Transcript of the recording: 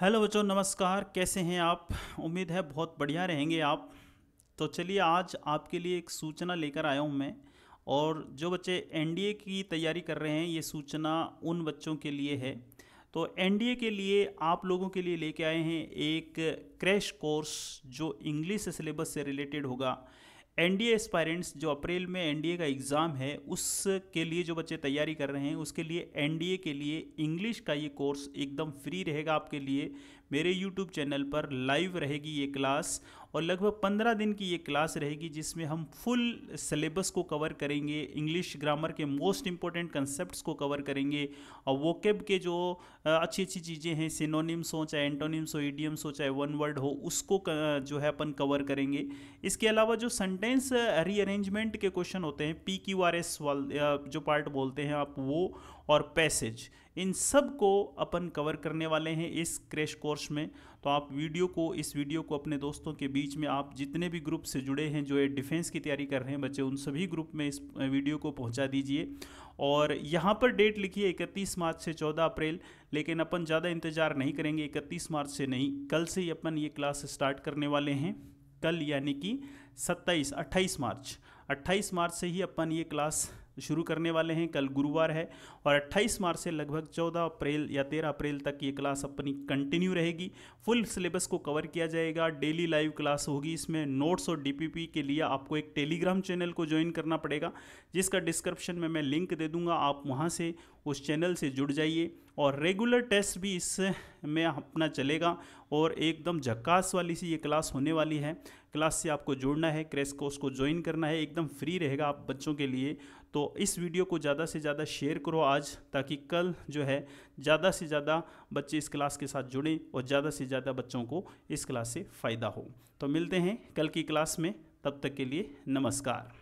hello बच्चों नमस्कार कैसे हैं आप उम्मीद है बहुत बढ़िया रहेंगे आप तो चलिए आज आपके लिए एक सूचना लेकर आया हूं मैं और जो बच्चे एनडीए की तैयारी कर रहे हैं ये सूचना उन बच्चों के लिए है तो एनडीए के लिए आप लोगों के लिए लेके आए हैं एक क्रैश कोर्स जो इंग्लिश सिलेबस से रिलेटेड होगा एनडीए एस्पायरेंट्स जो अप्रैल में एनडीए का एग्ज़ाम है उसके लिए जो बच्चे तैयारी कर रहे हैं उसके लिए एनडीए के लिए इंग्लिश का ये कोर्स एकदम फ्री रहेगा आपके लिए मेरे यूट्यूब चैनल पर लाइव रहेगी ये क्लास और लगभग पंद्रह दिन की ये क्लास रहेगी जिसमें हम फुल सिलेबस को कवर करेंगे इंग्लिश ग्रामर के मोस्ट इंपॉर्टेंट कंसेप्ट को कवर करेंगे और वोकेब के जो अच्छी अच्छी चीज़ें हैं सिनोनिम्स हो चाहे एंटोनिम्स हो ईडियम्स हो चाहे वन वर्ड हो उसको जो है अपन कवर करेंगे इसके अलावा जो सेंटेंस रीअरेंजमेंट के क्वेश्चन होते हैं पी क्यू आर एस वाल जो पार्ट बोलते हैं आप वो और पैसेज इन सब को अपन कवर करने वाले हैं इस क्रैश कोर्स में तो आप वीडियो को इस वीडियो को अपने दोस्तों के बीच में आप जितने भी ग्रुप से जुड़े हैं जो ये डिफेंस की तैयारी कर रहे हैं बच्चे उन सभी ग्रुप में इस वीडियो को पहुंचा दीजिए और यहाँ पर डेट लिखिए इकतीस मार्च से चौदह अप्रैल लेकिन अपन ज़्यादा इंतज़ार नहीं करेंगे इकतीस मार्च से नहीं कल से ही अपन ये क्लास स्टार्ट करने वाले हैं कल यानी कि सत्ताईस अट्ठाईस मार्च अट्ठाईस मार्च से ही अपन ये क्लास शुरू करने वाले हैं कल गुरुवार है और 28 मार्च से लगभग 14 अप्रैल या 13 अप्रैल तक ये क्लास अपनी कंटिन्यू रहेगी फुल सिलेबस को कवर किया जाएगा डेली लाइव क्लास होगी इसमें नोट्स और डीपीपी के लिए आपको एक टेलीग्राम चैनल को ज्वाइन करना पड़ेगा जिसका डिस्क्रिप्शन में मैं लिंक दे दूंगा आप वहाँ से उस चैनल से जुड़ जाइए और रेगुलर टेस्ट भी इस में अपना चलेगा और एकदम झक्कास वाली सी ये क्लास होने वाली है क्लास से आपको जुड़ना है क्रेस कोर्स को ज्वाइन करना है एकदम फ्री रहेगा आप बच्चों के लिए तो इस वीडियो को ज़्यादा से ज़्यादा शेयर करो आज ताकि कल जो है ज़्यादा से ज़्यादा बच्चे इस क्लास के साथ जुड़ें और ज़्यादा से ज़्यादा बच्चों को इस क्लास से फ़ायदा हो तो मिलते हैं कल की क्लास में तब तक के लिए नमस्कार